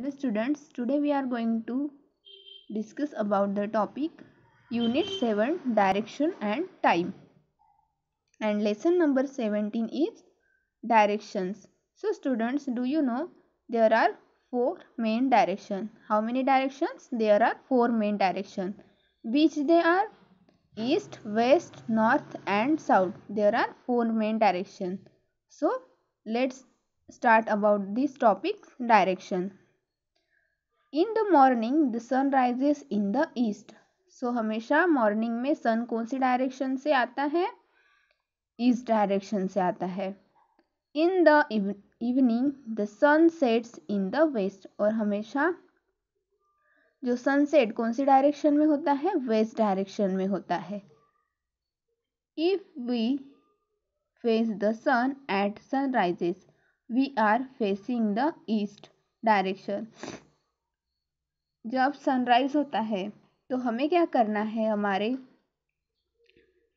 Hello students, today we are going to discuss about the topic Unit 7 Direction and Time and lesson number 17 is Directions. So students do you know there are four main directions. How many directions? There are four main directions. Which they are? East, West, North and South. There are four main directions. So let's start about this topic direction. In the morning the sun rises in the east so हमेशा morning में सन कौन सी direction से आता है east direction से आता है in the evening the sun sets in the west और हमेशा जो सनसेट कौन सी डायरेक्शन में होता है वेस्ट डायरेक्शन में होता है if we face the sun at sun rises we are facing the east direction जब सनराइज होता है तो हमें क्या करना है हमारे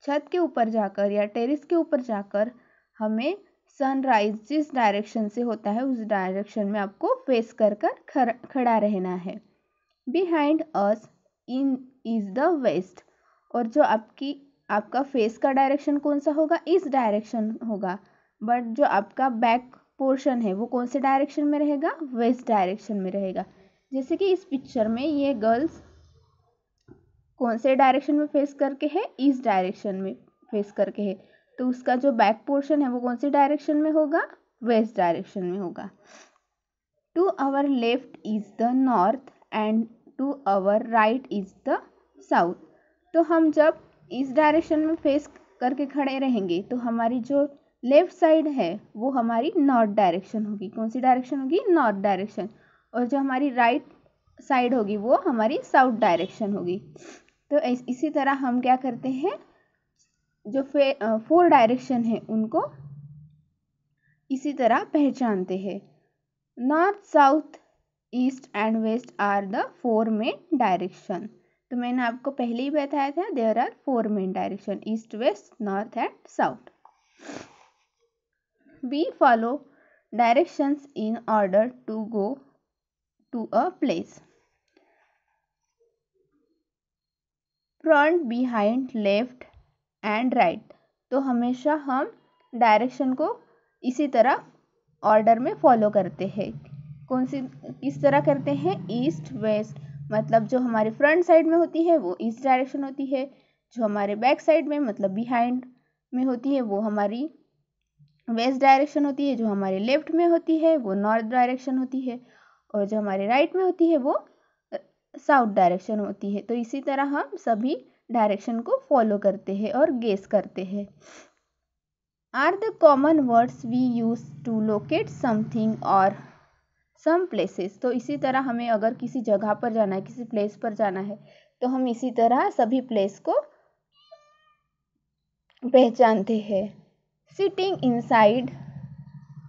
छत के ऊपर जाकर या टेरेस के ऊपर जाकर हमें सनराइज जिस डायरेक्शन से होता है उस डायरेक्शन में आपको फेस कर कर खड़ा रहना है behind us in is the west और जो आपकी आपका फेस का डायरेक्शन कौन सा होगा इस डायरेक्शन होगा बट जो आपका बैक पोर्शन है वो कौन से डायरेक्शन में रहेगा वेस्ट डायरेक्शन में रहेगा जैसे कि इस पिक्चर में ये गर्ल्स कौन से डायरेक्शन में फेस करके है ईस्ट डायरेक्शन में फेस करके है तो उसका जो बैक पोर्शन है वो कौन से डायरेक्शन में होगा वेस्ट डायरेक्शन में होगा to our left is the north and to our right is the south तो हम जब इस डायरेक्शन में फेस करके खड़े रहेंगे तो हमारी जो लेफ्ट साइड है वो हमारी नॉर्थ डायरेक्शन होगी कौन सी डायरेक्शन होगी नॉर्थ डायरेक्शन और जो हमारी राइट साइड होगी वो हमारी साउथ डायरेक्शन होगी तो इस, इसी तरह हम क्या करते हैं जो फे फोर डायरेक्शन है उनको इसी तरह पहचानते हैं north south east and west are the four main direction तो मैंने आपको पहले ही बताया था there are four main direction east west north and south we follow direction in order to go to a place. Front behind left and right तो हमेशा हम डायरेक्शन को इसी तरह ऑर्डर में फॉलो करते हैं कौन सी किस तरह करते हैं ईस्ट वेस्ट मतलब जो हमारे फ्रंट साइड में होती है वो ईस्ट डायरेक्शन होती है जो हमारे बैक साइड में मतलब बिहाइंड में होती है वो हमारी वेस्ट डायरेक्शन होती है जो हमारे लेफ्ट में होती है वो नॉर्थ डायरेक्शन होती है और जो हमारे राइट में होती है वो साउथ डायरेक्शन होती है तो इसी तरह हम सभी डायरेक्शन को फॉलो करते हैं और गेस करते हैं are the common words we use to locate something और सम प्लेसेस तो इसी तरह हमें अगर किसी जगह पर जाना है किसी प्लेस पर जाना है तो हम इसी तरह सभी प्लेस को पहचानते हैं sitting inside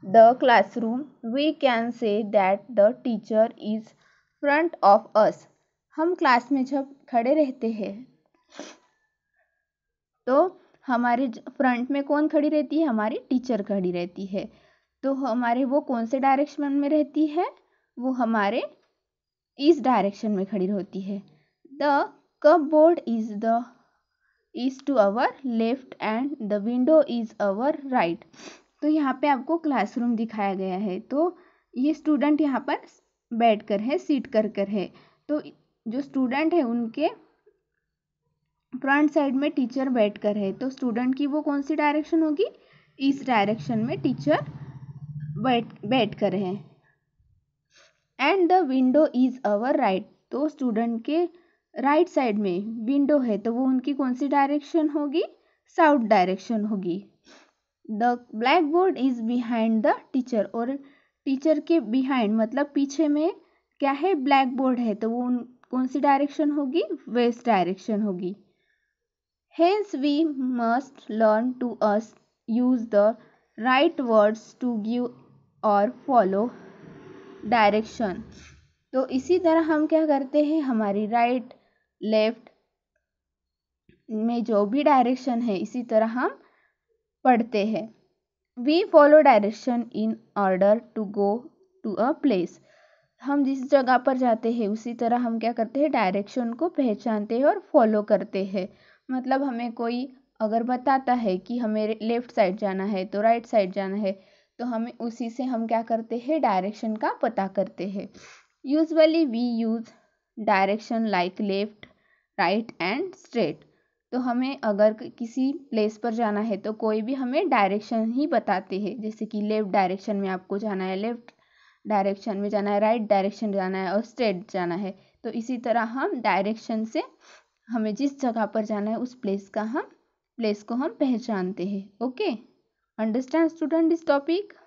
the classroom we can say that the teacher is front of us हम क्लास में जब खड़े रहते हैं तो हमारे फ्रंट में कौन खड़ी रहती है हमारी टीचर खड़ी रहती है तो हमारे वो कौन से डायरेक्शन में रहती है वो हमारे इस डायरेक्शन में खड़ी होती है the cupboard is the is to our left and the window is our right तो यहाँ पे आपको क्लासरूम दिखाया गया है तो ये स्टूडेंट यहाँ पर बैठ कर है सीट कर कर है तो जो स्टूडेंट है उनके फ्रंट साइड में टीचर बैठ कर है तो स्टूडेंट की वो कौन सी डायरेक्शन होगी इस डायरेक्शन में टीचर बैठ बैठ कर है and the window is our right तो स्टूडेंट के राइट साइड में विंडो है तो वो उनकी कौन सी डायरेक्शन होगी साउथ डायरेक्शन होगी the blackboard is behind the teacher और टीचर के बिहाइंड मतलब पीछे में क्या है ब्लैक बोर्ड है तो वो कौन सी डायरेक्शन होगी वेस्ट डायरेक्शन होगी hence we must learn to us use the right words to give और फॉलो डायरेक्शन तो इसी तरह हम क्या करते हैं हमारी राइट लेफ्ट में जो भी डायरेक्शन है इसी तरह हम पढ़ते हैं we follow direction in order to go to a place हम जिस जगह पर जाते हैं उसी तरह हम क्या करते हैं डायरेक्शन को पहचानते हैं और फॉलो करते हैं मतलब हमें कोई अगर बताता है कि हमें लेफ़्ट साइड जाना है तो राइट साइड जाना है तो हमें उसी से हम क्या करते हैं डायरेक्शन का पता करते हैं usually we use direction like left right and straight तो हमें अगर किसी प्लेस पर जाना है तो कोई भी हमें डायरेक्शन ही बताते हैं जैसे कि लेफ़्ट डायरेक्शन में आपको जाना है लेफ़्ट डायरेक्शन में जाना है राइट डायरेक्शन जाना है और स्ट्रेट जाना है तो इसी तरह हम डायरेक्शन से हमें जिस जगह पर जाना है उस प्लेस का हम प्लेस को हम पहचानते हैं okay understand student this topic